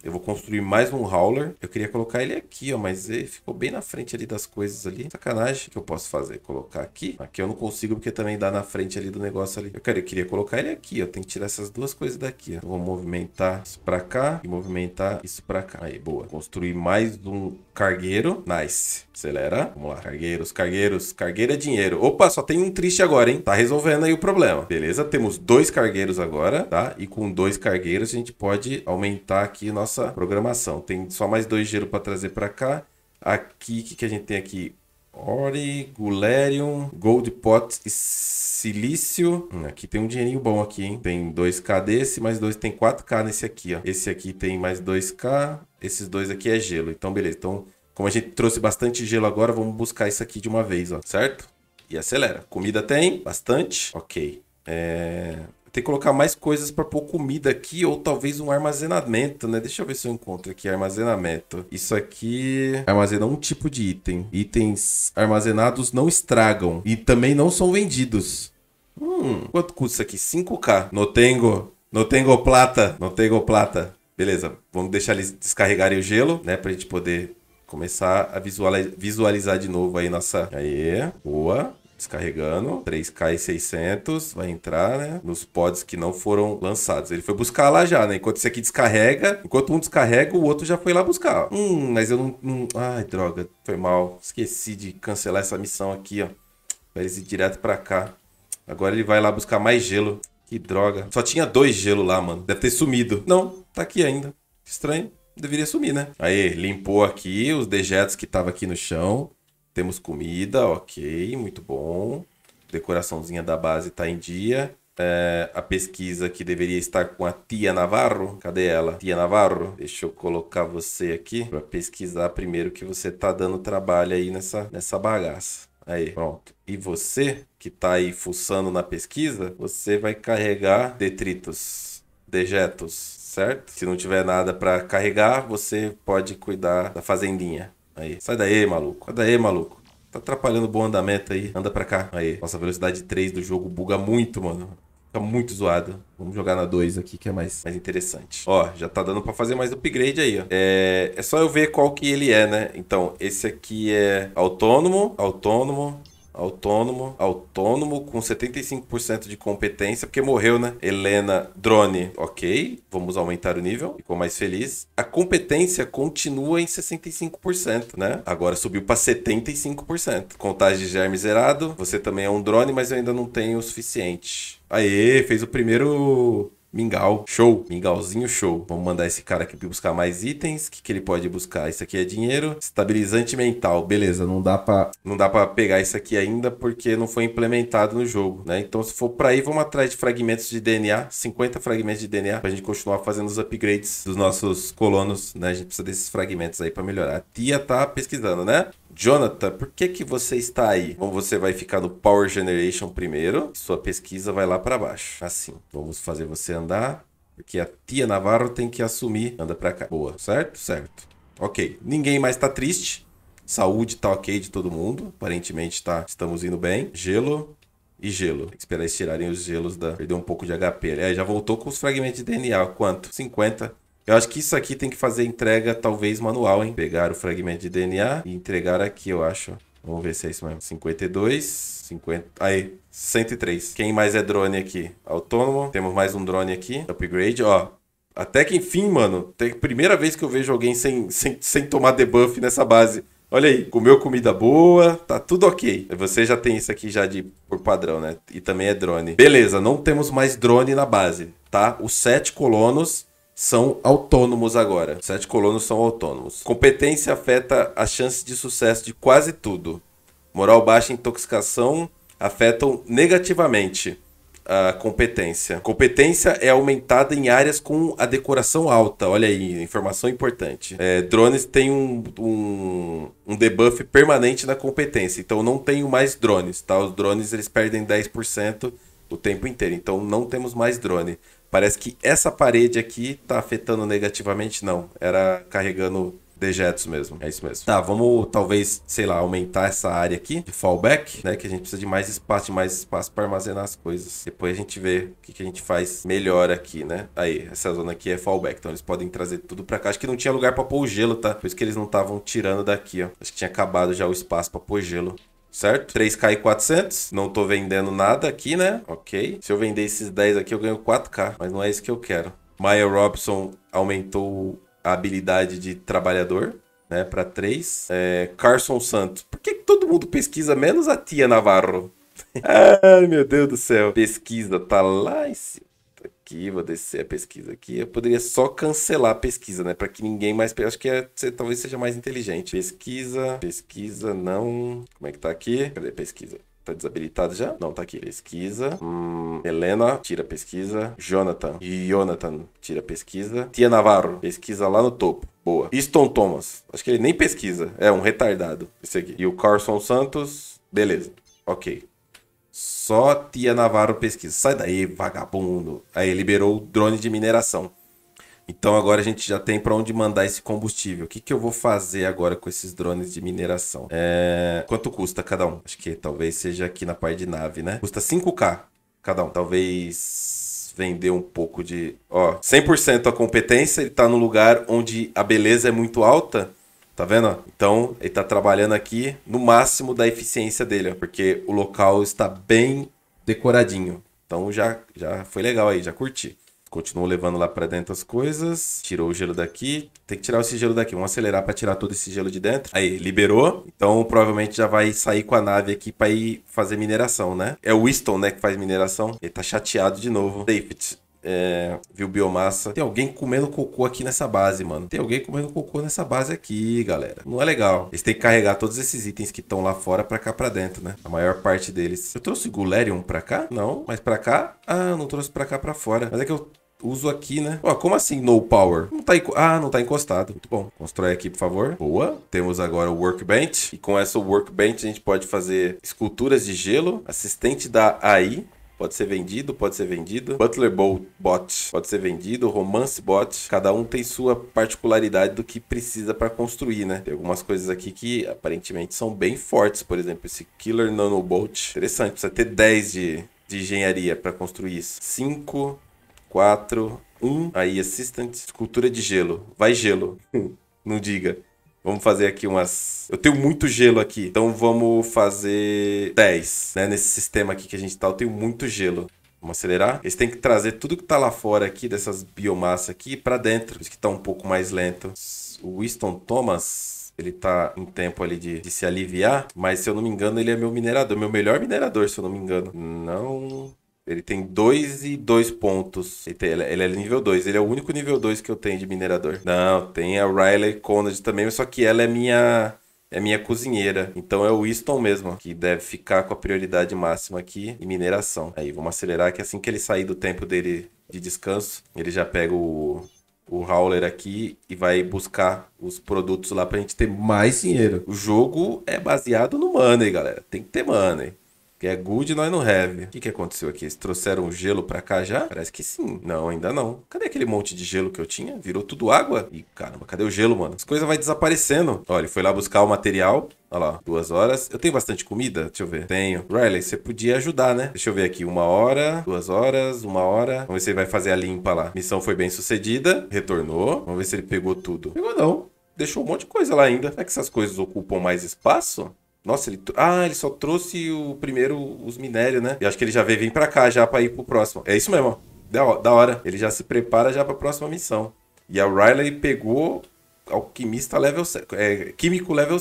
Speaker 1: Eu vou construir mais um hauler. Eu queria colocar ele aqui, ó, mas ele ficou bem na frente ali das coisas ali. Sacanagem. O que eu posso fazer? Colocar aqui? Aqui eu não consigo porque também dá na frente ali do negócio ali. Eu, quero, eu queria colocar ele aqui, ó. Tem que tirar essas duas coisas daqui, ó. Eu vou movimentar isso pra cá e movimentar isso pra cá. Aí, boa. Construir mais um cargueiro. Nice. Acelera. Vamos lá. Cargueiros, cargueiros. Cargueiro é dinheiro. Opa, só tem um triste agora, hein? Tá resolvendo aí o problema. Beleza? Temos dois cargueiros agora, tá? E com dois cargueiros a gente pode aumentar aqui nossa nossa programação. Tem só mais dois gelo para trazer para cá. Aqui, o que, que a gente tem aqui? Ori, Gulerium, Gold Pot e Silício. Hum, aqui tem um dinheirinho bom aqui, hein? Tem 2k desse, mais dois tem 4k nesse aqui, ó. Esse aqui tem mais 2k, esses dois aqui é gelo. Então, beleza. Então, como a gente trouxe bastante gelo agora, vamos buscar isso aqui de uma vez, ó. Certo? E acelera. Comida tem, bastante. Ok. É... Tem que colocar mais coisas para pôr comida aqui, ou talvez um armazenamento, né? Deixa eu ver se eu encontro aqui. Armazenamento. Isso aqui armazena um tipo de item. Itens armazenados não estragam e também não são vendidos. Hum, quanto custa isso aqui? 5k. Não tenho, não tenho plata, não tenho plata. Beleza, vamos deixar eles descarregarem o gelo, né? Pra gente poder começar a visualizar de novo aí nossa... Aí, boa descarregando. 3K e 600 vai entrar, né? Nos pods que não foram lançados. Ele foi buscar lá já, né? Enquanto esse aqui descarrega, enquanto um descarrega, o outro já foi lá buscar. Hum, mas eu não. Ai, droga, foi mal. Esqueci de cancelar essa missão aqui, ó. Vai ir direto pra cá. Agora ele vai lá buscar mais gelo. Que droga. Só tinha dois gelo lá, mano. Deve ter sumido. Não, tá aqui ainda. Estranho. Deveria sumir, né? Aí, limpou aqui os dejetos que tava aqui no chão. Temos comida, ok, muito bom. Decoraçãozinha da base está em dia. É, a pesquisa que deveria estar com a Tia Navarro. Cadê ela? Tia Navarro, deixa eu colocar você aqui para pesquisar primeiro que você tá dando trabalho aí nessa, nessa bagaça. Aí, pronto. E você que tá aí fuçando na pesquisa, você vai carregar detritos, dejetos, certo? Se não tiver nada para carregar, você pode cuidar da fazendinha. Aí. Sai daí, maluco. Sai daí, maluco. Tá atrapalhando o bom andamento aí. Anda pra cá. Aí. Nossa, a velocidade 3 do jogo buga muito, mano. Fica muito zoado. Vamos jogar na 2 aqui, que é mais, mais interessante. Ó, já tá dando pra fazer mais upgrade aí, ó. É, é só eu ver qual que ele é, né? Então, esse aqui é autônomo, autônomo, Autônomo. Autônomo com 75% de competência, porque morreu, né? Helena Drone. Ok, vamos aumentar o nível. Ficou mais feliz. A competência continua em 65%, né? Agora subiu para 75%. Contagem de germe zerado. Você também é um drone, mas eu ainda não tenho o suficiente. Aê, fez o primeiro Mingau, show. Mingauzinho, show. Vamos mandar esse cara aqui buscar mais itens. O que, que ele pode buscar? Isso aqui é dinheiro. Estabilizante mental. Beleza, não dá pra, não dá pra pegar isso aqui ainda porque não foi implementado no jogo, né? Então, se for pra aí, vamos atrás de fragmentos de DNA. 50 fragmentos de DNA pra gente continuar fazendo os upgrades dos nossos colonos, né? A gente precisa desses fragmentos aí pra melhorar. A tia tá pesquisando, né? Jonathan, por que que você está aí? Bom, você vai ficar no Power Generation primeiro, sua pesquisa vai lá para baixo. Assim, vamos fazer você andar, porque a tia Navarro tem que assumir. Anda para cá. Boa, certo? Certo. Ok, ninguém mais tá triste. Saúde tá ok de todo mundo. Aparentemente tá, estamos indo bem. Gelo e gelo. Tem que esperar eles tirarem os gelos da... Perdeu um pouco de HP. É, já voltou com os fragmentos de DNA. Quanto? 50. Eu acho que isso aqui tem que fazer entrega, talvez, manual, hein? Pegar o fragmento de DNA e entregar aqui, eu acho. Vamos ver se é isso mesmo. 52, 50. Aí, 103. Quem mais é drone aqui? Autônomo. Temos mais um drone aqui. Upgrade, ó. Até que enfim, mano. Tem primeira vez que eu vejo alguém sem, sem, sem tomar debuff nessa base. Olha aí, comeu comida boa, tá tudo ok. Você já tem isso aqui já de por padrão, né? E também é drone. Beleza, não temos mais drone na base, tá? Os sete colonos são autônomos agora. Sete colonos são autônomos. Competência afeta a chance de sucesso de quase tudo. Moral baixa e intoxicação afetam negativamente a competência. Competência é aumentada em áreas com a decoração alta. Olha aí, informação importante. É, drones têm um, um, um, debuff permanente na competência. Então não tenho mais drones, tá? Os drones eles perdem 10% o tempo inteiro. Então não temos mais drone. Parece que essa parede aqui tá afetando negativamente, não. Era carregando dejetos mesmo. É isso mesmo. Tá, vamos talvez, sei lá, aumentar essa área aqui de fallback, né? Que a gente precisa de mais espaço, de mais espaço para armazenar as coisas. Depois a gente vê o que, que, a gente faz melhor aqui, né? Aí, essa zona aqui é fallback, então eles podem trazer tudo para cá. Acho que não tinha lugar para pôr o gelo, tá? Por isso que eles não estavam tirando daqui, ó. Acho que tinha acabado já o espaço para pôr gelo certo? 3K e 400. Não tô vendendo nada aqui, né? Ok. Se eu vender esses 10 aqui, eu ganho 4K. Mas não é isso que eu quero. Maya Robson aumentou a habilidade de trabalhador, né? Pra 3. É, Carson Santos. Por que, todo mundo pesquisa menos a tia Navarro? <laughs> Ai, meu Deus do céu. Pesquisa tá lá em cima aqui, vou descer a pesquisa aqui. Eu poderia só cancelar a pesquisa, né? Para que ninguém mais. Acho que é, você, talvez seja mais inteligente. Pesquisa, pesquisa, não. Como é que tá aqui? Cadê a pesquisa? Tá desabilitado já? Não, tá aqui. Pesquisa. Hum, Helena, tira pesquisa. Jonathan. Jonathan, tira pesquisa. Tia Navarro, pesquisa lá no topo. Boa. Easton Thomas. Acho que ele nem pesquisa. É um retardado. Esse aqui. E o Carson Santos. Beleza. Ok. Só tia Navarro pesquisa. Sai daí, vagabundo. Aí liberou o drone de mineração. Então agora a gente já tem para onde mandar esse combustível. O que, que eu vou fazer agora com esses drones de mineração? É... Quanto custa cada um? Acho que talvez seja aqui na parte de nave, né? Custa 5k cada um. Talvez vender um pouco de... Ó, 100% a competência, ele tá no lugar onde a beleza é muito alta Tá vendo? Então, ele está trabalhando aqui no máximo da eficiência dele, ó, porque o local está bem decoradinho. Então, já, já foi legal aí, já curti. Continuou levando lá para dentro as coisas, tirou o gelo daqui. Tem que tirar esse gelo daqui, vamos acelerar para tirar todo esse gelo de dentro. Aí, liberou. Então, provavelmente já vai sair com a nave aqui para ir fazer mineração, né? É o Winston, né, que faz mineração. Ele tá chateado de novo. David, é, viu biomassa. Tem alguém comendo cocô aqui nessa base, mano. Tem alguém comendo cocô nessa base aqui, galera. Não é legal. Eles têm que carregar todos esses itens que estão lá fora pra cá pra dentro, né? A maior parte deles. Eu trouxe Gulerium pra cá? Não. Mas pra cá? Ah, não trouxe pra cá pra fora. Mas é que eu uso aqui, né? Ó, como assim no power? Não tá ah, não tá encostado. Muito bom. Constrói aqui, por favor. Boa. Temos agora o workbench. E com essa workbench a gente pode fazer esculturas de gelo. Assistente da AI pode ser vendido, pode ser vendido. Butler Bot pode ser vendido, Romance Bot. Cada um tem sua particularidade do que precisa para construir, né? Tem algumas coisas aqui que aparentemente são bem fortes, por exemplo, esse Killer Nanobot. Interessante, precisa ter 10 de, de engenharia para construir isso. 5, 4, 1. Aí, Assistant, escultura de gelo. Vai gelo. <laughs> Não diga. Vamos fazer aqui umas. Eu tenho muito gelo aqui. Então vamos fazer 10, né? Nesse sistema aqui que a gente tá, eu tenho muito gelo. Vamos acelerar? Eles têm que trazer tudo que tá lá fora aqui, dessas biomassas aqui, para dentro. Por isso que tá um pouco mais lento. O Winston Thomas, ele tá em tempo ali de, de se aliviar. Mas se eu não me engano, ele é meu minerador. Meu melhor minerador, se eu não me engano. Não ele tem 2 e 2 pontos. Ele, é, ele, é nível 2. Ele é o único nível 2 que eu tenho de minerador. Não, tem a Riley Conard também, só que ela é minha. É minha cozinheira. Então é o Winston mesmo, que deve ficar com a prioridade máxima aqui em mineração. Aí vamos acelerar que assim que ele sair do tempo dele de descanso, ele já pega o, o Howler aqui e vai buscar os produtos lá pra gente ter mais dinheiro. O jogo é baseado no money, galera. Tem que ter money. Que é good, nós não have. O que, que aconteceu aqui? Eles trouxeram gelo pra cá já? Parece que sim. Não, ainda não. Cadê aquele monte de gelo que eu tinha? Virou tudo água? Ih, caramba, cadê o gelo, mano? As coisas vão desaparecendo. Olha, ele foi lá buscar o material. Olha lá, duas horas. Eu tenho bastante comida? Deixa eu ver. Tenho. Riley, você podia ajudar, né? Deixa eu ver aqui. Uma hora, duas horas, uma hora. Vamos ver se ele vai fazer a limpa lá. Missão foi bem sucedida. Retornou. Vamos ver se ele pegou tudo. Pegou não. Deixou um monte de coisa lá ainda. Será que essas coisas ocupam mais espaço? Nossa, ele. Ah, ele só trouxe o primeiro, os minérios, né? E acho que ele já veio vir pra cá já pra ir pro próximo. É isso mesmo, ó. Da hora. Ele já se prepara já pra próxima missão. E a Riley pegou alquimista level. É, químico level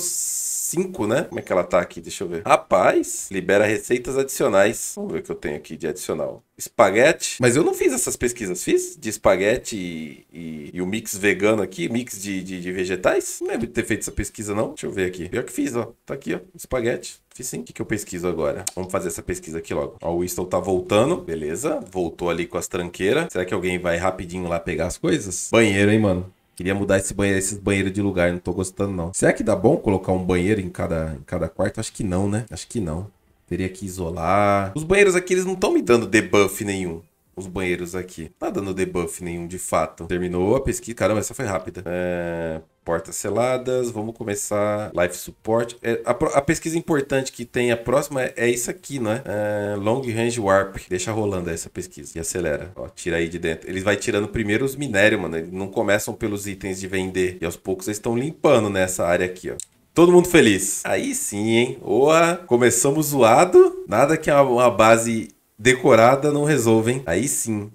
Speaker 1: 5, né? Como é que ela tá aqui? Deixa eu ver. Rapaz, libera receitas adicionais. Vamos ver o que eu tenho aqui de adicional. Espaguete. Mas eu não fiz essas pesquisas. Fiz de espaguete e, e, e o mix vegano aqui, mix de, de, de, vegetais. Não lembro de ter feito essa pesquisa, não. Deixa eu ver aqui. Pior que fiz, ó. Tá aqui, ó. Espaguete. Fiz sim. O que, que eu pesquiso agora? Vamos fazer essa pesquisa aqui logo. Ó, o Winston tá voltando. Beleza. Voltou ali com as tranqueiras. Será que alguém vai rapidinho lá pegar as coisas? Banheiro, hein, mano? Queria mudar esse banheiro, esses banheiros de lugar, não tô gostando não. Será que dá bom colocar um banheiro em cada, em cada quarto? Acho que não, né? Acho que não. Teria que isolar. Os banheiros aqui, eles não estão me dando debuff nenhum. Os banheiros aqui. Não tá dando debuff nenhum, de fato. Terminou a pesquisa. Caramba, essa foi rápida. É portas seladas, vamos começar life support. É, a, a, pesquisa importante que tem a próxima é, é isso aqui, né? É, long range warp. Deixa rolando essa pesquisa e acelera. Ó, tira aí de dentro. Eles vai tirando primeiro os minérios, mano. Eles não começam pelos itens de vender. E aos poucos eles estão limpando nessa né, área aqui, ó. Todo mundo feliz. Aí sim, hein? Oa, começamos zoado. Nada que uma, uma base decorada não resolve, hein? Aí sim,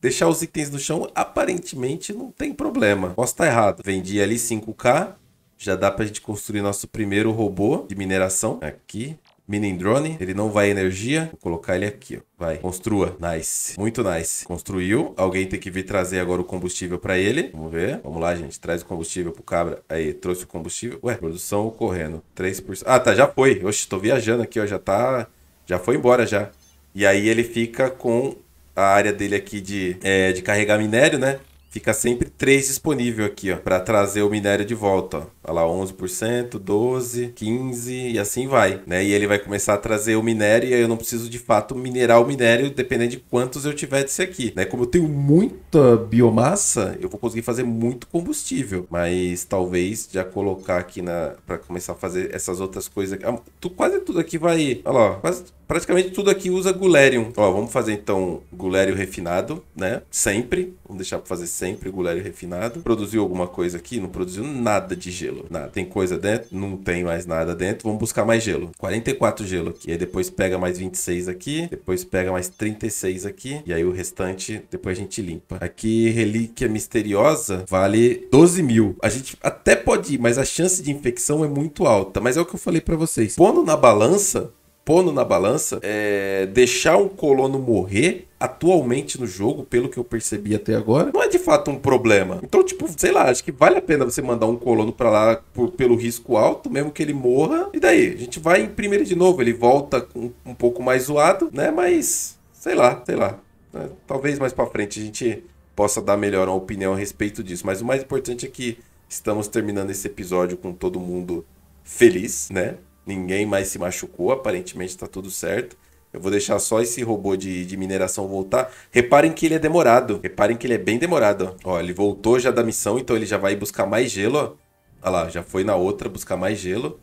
Speaker 1: Deixar os itens no chão aparentemente não tem problema. Posso estar tá errado. Vendi ali 5K. Já dá pra gente construir nosso primeiro robô de mineração. Aqui. Mining Drone. Ele não vai energia. Vou colocar ele aqui, ó. Vai. Construa. Nice. Muito nice. Construiu. Alguém tem que vir trazer agora o combustível pra ele. Vamos ver. Vamos lá, gente. Traz o combustível pro cabra. Aí, trouxe o combustível. Ué, produção ocorrendo. 3%. Ah, tá. Já foi. Oxe, tô viajando aqui, ó. Já tá... Já foi embora, já. E aí ele fica com a área dele aqui de, é, de carregar minério, né? Fica sempre 3 disponível aqui, ó, para trazer o minério de volta, ó. Olha lá, 11%, 12%, 15% e assim vai, né? E ele vai começar a trazer o minério e aí eu não preciso de fato minerar o minério, dependendo de quantos eu tiver desse aqui, né? Como eu tenho muita biomassa, eu vou conseguir fazer muito combustível, mas talvez já colocar aqui na para começar a fazer essas outras coisas. Ah, quase tudo aqui vai, olha lá, quase praticamente tudo aqui usa Gulerium. Ó, vamos fazer então Gulério refinado, né? Sempre. Vamos deixar para fazer sempre Gulério refinado. Produziu alguma coisa aqui? Não produziu nada de gelo. Nada. Tem coisa dentro? Não tem mais nada dentro. Vamos buscar mais gelo. 44 gelo aqui. E aí depois pega mais 26 aqui. Depois pega mais 36 aqui. E aí o restante depois a gente limpa. Aqui, relíquia misteriosa vale 12 mil. A gente até pode ir, mas a chance de infecção é muito alta. Mas é o que eu falei para vocês. Pondo na balança, pondo na balança, é, deixar um colono morrer atualmente no jogo, pelo que eu percebi até agora, não é de fato um problema. Então, tipo, sei lá, acho que vale a pena você mandar um colono para lá por, pelo risco alto, mesmo que ele morra. E daí? A gente vai imprimir ele de novo, ele volta um pouco mais zoado, né? Mas, sei lá, sei lá. Né? Talvez mais para frente a gente possa dar melhor uma opinião a respeito disso. Mas o mais importante é que estamos terminando esse episódio com todo mundo feliz, né? Ninguém mais se machucou, aparentemente está tudo certo. Eu vou deixar só esse robô de, de, mineração voltar. Reparem que ele é demorado. Reparem que ele é bem demorado. Ó, ele voltou já da missão, então ele já vai buscar mais gelo. Olha lá, já foi na outra buscar mais gelo.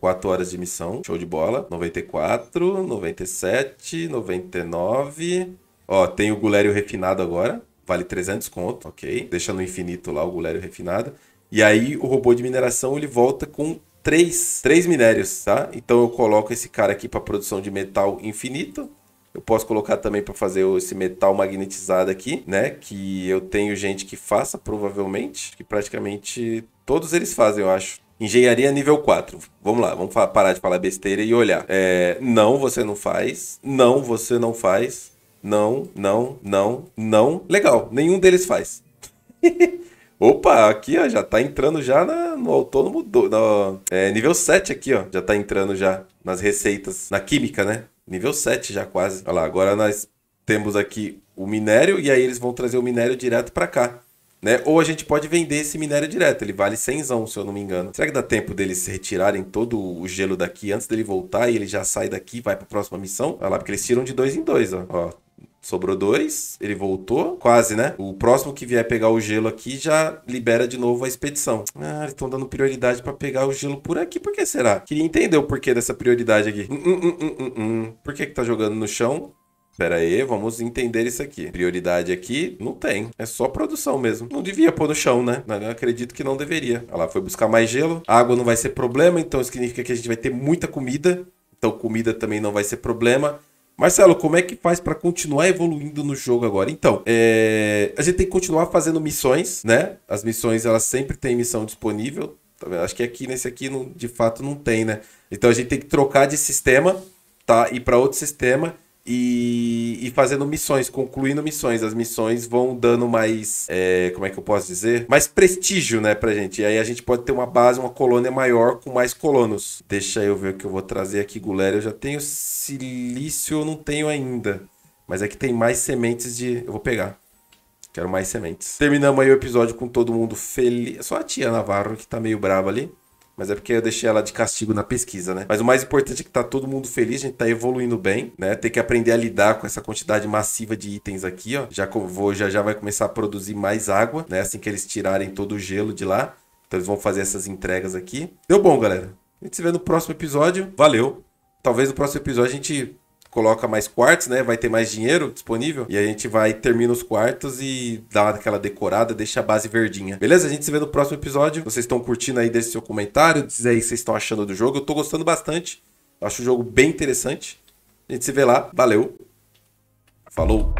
Speaker 1: 4 horas de missão, show de bola. 94, 97, 99. Ó, tem o gulério refinado agora. Vale 300 conto, ok. Deixa no infinito lá o gulério refinado. E aí o robô de mineração ele volta com três, três minérios, tá? Então eu coloco esse cara aqui para produção de metal infinito. Eu posso colocar também para fazer esse metal magnetizado aqui, né? Que eu tenho gente que faça, provavelmente. Que praticamente todos eles fazem, eu acho. Engenharia nível 4. Vamos lá, vamos parar de falar besteira e olhar. É, não, você não faz. Não, você não faz. Não, não, não, não. Legal, nenhum deles faz. <laughs> Opa, aqui ó, já tá entrando já na, no autônomo do, no, é, nível 7 aqui, ó. Já tá entrando já nas receitas, na química, né? Nível 7 já quase. Olha lá, agora nós temos aqui o minério e aí eles vão trazer o minério direto para cá. Né? Ou a gente pode vender esse minério direto, ele vale 100, se eu não me engano. Será que dá tempo deles retirarem todo o gelo daqui antes dele voltar e ele já sai daqui e vai para a próxima missão? Olha lá, porque eles tiram de dois em dois, ó. ó Sobrou dois, ele voltou, quase, né? O próximo que vier pegar o gelo aqui já libera de novo a expedição. Ah, eles estão dando prioridade para pegar o gelo por aqui, por que será? Queria entender o porquê dessa prioridade aqui. Hum hum hum, hum, hum, hum, por que que tá jogando no chão? Pera aí, vamos entender isso aqui. Prioridade aqui, não tem. É só produção mesmo. Não devia pôr no chão, né? Eu acredito que não deveria. Olha lá, foi buscar mais gelo. A água não vai ser problema, então significa que a gente vai ter muita comida. Então comida também não vai ser problema. Marcelo, como é que faz para continuar evoluindo no jogo agora? Então, é... a gente tem que continuar fazendo missões, né? As missões, elas sempre têm missão disponível. Acho que aqui, nesse aqui, não, de fato, não tem, né? Então a gente tem que trocar de sistema, tá? E para outro sistema e, e fazendo missões, concluindo missões. As missões vão dando mais, é, como é que eu posso dizer? Mais prestígio, né, pra gente. E aí a gente pode ter uma base, uma colônia maior com mais colonos. Deixa eu ver o que eu vou trazer aqui, Guléria. Eu já tenho silício, eu não tenho ainda. Mas é que tem mais sementes de... Eu vou pegar. Quero mais sementes. Terminamos aí o episódio com todo mundo feliz. É só a tia Navarro que tá meio brava ali. Mas é porque eu deixei ela de castigo na pesquisa, né? Mas o mais importante é que tá todo mundo feliz, a gente tá evoluindo bem, né? Tem que aprender a lidar com essa quantidade massiva de itens aqui, ó. Já vou, já, já vai começar a produzir mais água, né? Assim que eles tirarem todo o gelo de lá. Então eles vão fazer essas entregas aqui. Deu bom, galera. A gente se vê no próximo episódio. Valeu! Talvez no próximo episódio a gente coloca mais quartos, né? Vai ter mais dinheiro disponível. E a gente vai, termina os quartos e dá aquela decorada, deixa a base verdinha. Beleza? A gente se vê no próximo episódio. Vocês estão curtindo aí, deixe seu comentário. Diz aí o que vocês estão achando do jogo. Eu tô gostando bastante. Acho o jogo bem interessante. A gente se vê lá. Valeu. Falou.